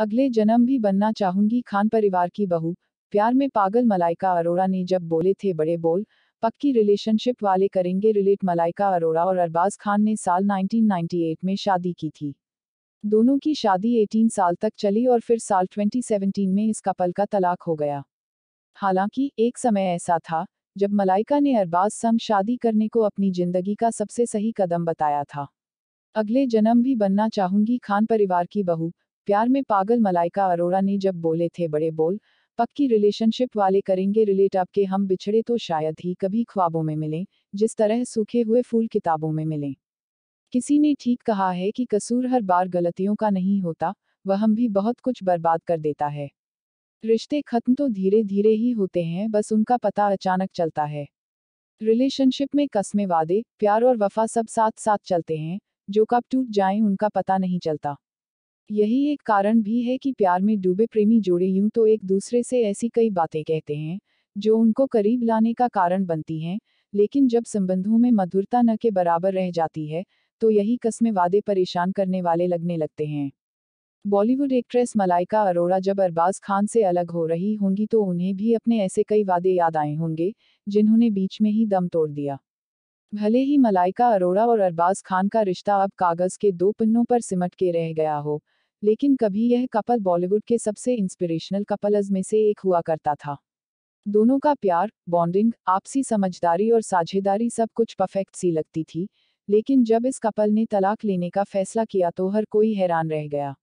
अगले जन्म भी बनना चाहूंगी खान परिवार की बहू प्यार में पागल मलाइका अरोड़ा ने जब बोले थे बड़े बोल पक्की रिलेशनशिप वाले करेंगे रिलेट मलाइका अरोड़ा और अरबाज खान ने साल 1998 में शादी की थी दोनों की शादी 18 साल तक चली और फिर साल 2017 में इस कपल का तलाक हो गया हालांकि एक समय ऐसा था जब मलाइका ने अरबाज संग शादी करने को अपनी जिंदगी का सबसे सही कदम बताया था अगले जन्म भी बनना चाहूंगी खान परिवार की बहू प्यार में पागल मलाइका अरोड़ा ने जब बोले थे बड़े बोल पक्की रिलेशनशिप वाले करेंगे रिलेट आपके हम बिछड़े तो शायद ही कभी ख्वाबों में मिलें जिस तरह सूखे हुए फूल किताबों में मिलें किसी ने ठीक कहा है कि कसूर हर बार गलतियों का नहीं होता वह हम भी बहुत कुछ बर्बाद कर देता है रिश्ते खत्म तो धीरे धीरे ही होते हैं बस उनका पता अचानक चलता है रिलेशनशिप में कस्मे वादे प्यार और वफा सब साथ साथ चलते हैं जो कब टूट जाएं उनका पता नहीं चलता यही एक कारण भी है कि प्यार में डूबे प्रेमी जोड़े यूं तो एक दूसरे से ऐसी कई बातें कहते हैं जो उनको करीब लाने का कारण बनती हैं लेकिन जब संबंधों में मधुरता न के बराबर रह जाती है तो यही कस्में वादे परेशान करने वाले लगने लगते हैं बॉलीवुड एक्ट्रेस मलाइका अरोड़ा जब अरबाज खान से अलग हो रही होंगी तो उन्हें भी अपने ऐसे कई वादे याद आए होंगे जिन्होंने बीच में ही दम तोड़ दिया भले ही मलाइका अरोड़ा और अरबाज खान का रिश्ता अब कागज के दो पन्नों पर सिमट के रह गया हो लेकिन कभी यह कपल बॉलीवुड के सबसे इंस्पिरेशनल कपलज में से एक हुआ करता था दोनों का प्यार बॉन्डिंग आपसी समझदारी और साझेदारी सब कुछ परफेक्ट सी लगती थी लेकिन जब इस कपल ने तलाक लेने का फैसला किया तो हर कोई हैरान रह गया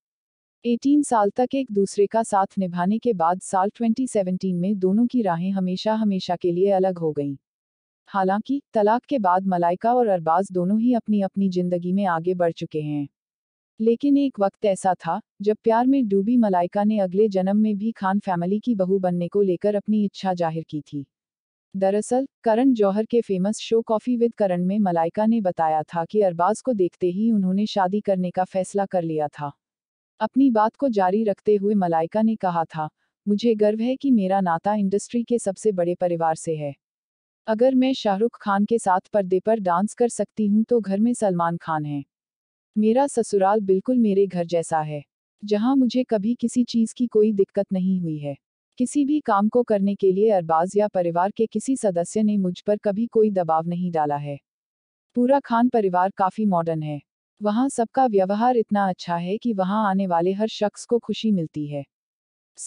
18 साल तक एक दूसरे का साथ निभाने के बाद साल 2017 में दोनों की राहें हमेशा हमेशा के लिए अलग हो गईं। हालांकि तलाक के बाद मलाइका और अरबाज दोनों ही अपनी अपनी जिंदगी में आगे बढ़ चुके हैं लेकिन एक वक्त ऐसा था जब प्यार में डूबी मलाइका ने अगले जन्म में भी खान फैमिली की बहू बनने को लेकर अपनी इच्छा जाहिर की थी दरअसल करण जौहर के famous show coffee with Karan में मलाइका ने बताया था कि अरबाज को देखते ही उन्होंने शादी करने का फैसला कर लिया था अपनी बात को जारी रखते हुए मलाइका ने कहा था मुझे गर्व है कि मेरा नाता इंडस्ट्री के सबसे बड़े परिवार से है अगर मैं शाहरुख खान के साथ पर्दे पर डांस कर सकती हूँ तो घर में सलमान खान हैं मेरा ससुराल बिल्कुल मेरे घर जैसा है जहाँ मुझे कभी किसी चीज़ की कोई दिक्कत नहीं हुई है किसी भी काम को करने के लिए अरबाज या परिवार के किसी सदस्य ने मुझ पर कभी कोई दबाव नहीं डाला है पूरा खान परिवार काफ़ी मॉडर्न है वहाँ सबका व्यवहार इतना अच्छा है कि वहाँ आने वाले हर शख्स को खुशी मिलती है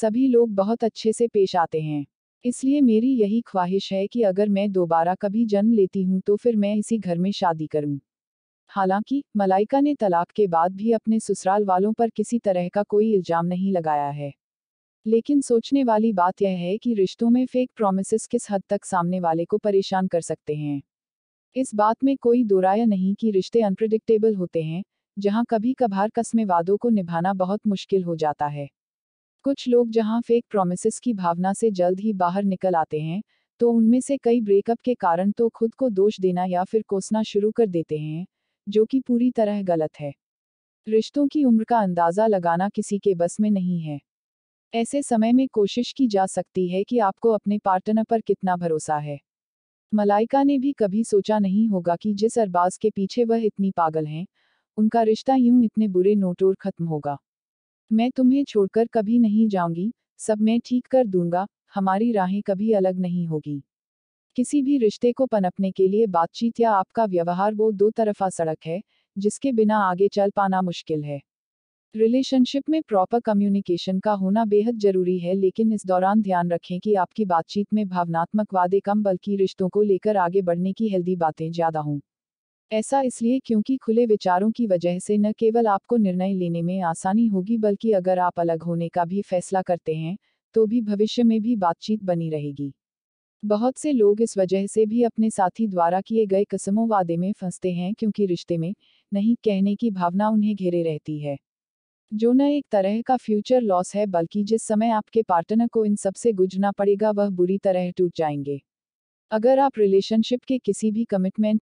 सभी लोग बहुत अच्छे से पेश आते हैं इसलिए मेरी यही ख्वाहिश है कि अगर मैं दोबारा कभी जन्म लेती हूँ तो फिर मैं इसी घर में शादी करूँ हालांकि मलाइका ने तलाक के बाद भी अपने ससुराल वालों पर किसी तरह का कोई इल्जाम नहीं लगाया है लेकिन सोचने वाली बात यह है कि रिश्तों में फेक प्रोमिस किस हद तक सामने वाले को परेशान कर सकते हैं इस बात में कोई दोराया नहीं कि रिश्ते अनप्रडिक्टेबल होते हैं जहां कभी कभार कस्मे वादों को निभाना बहुत मुश्किल हो जाता है कुछ लोग जहां फेक प्रोमिस की भावना से जल्द ही बाहर निकल आते हैं तो उनमें से कई ब्रेकअप के कारण तो खुद को दोष देना या फिर कोसना शुरू कर देते हैं जो कि पूरी तरह गलत है रिश्तों की उम्र का अंदाज़ा लगाना किसी के बस में नहीं है ऐसे समय में कोशिश की जा सकती है कि आपको अपने पार्टनर पर कितना भरोसा है मलाइका ने भी कभी सोचा नहीं होगा कि जिस अरबाज के पीछे वह इतनी पागल हैं उनका रिश्ता यूं इतने बुरे नोटोर खत्म होगा मैं तुम्हें छोड़कर कभी नहीं जाऊंगी सब मैं ठीक कर दूंगा हमारी राहें कभी अलग नहीं होगी किसी भी रिश्ते को पनपने के लिए बातचीत या आपका व्यवहार वो दो तरफा सड़क है जिसके बिना आगे चल पाना मुश्किल है रिलेशनशिप में प्रॉपर कम्युनिकेशन का होना बेहद जरूरी है लेकिन इस दौरान ध्यान रखें कि आपकी बातचीत में भावनात्मक वादे कम बल्कि रिश्तों को लेकर आगे बढ़ने की हेल्दी बातें ज्यादा हों ऐसा इसलिए क्योंकि खुले विचारों की वजह से न केवल आपको निर्णय लेने में आसानी होगी बल्कि अगर आप अलग होने का भी फैसला करते हैं तो भी भविष्य में भी बातचीत बनी रहेगी बहुत से लोग इस वजह से भी अपने साथी द्वारा किए गए कसमों वादे में फंसते हैं क्योंकि रिश्ते में नहीं कहने की भावना उन्हें घेरे रहती है जो न एक तरह का फ्यूचर लॉस है बल्कि जिस समय आपके पार्टनर को इन सब से गुजरना पड़ेगा वह बुरी तरह टूट जाएंगे अगर आप रिलेशनशिप के किसी भी कमिटमेंट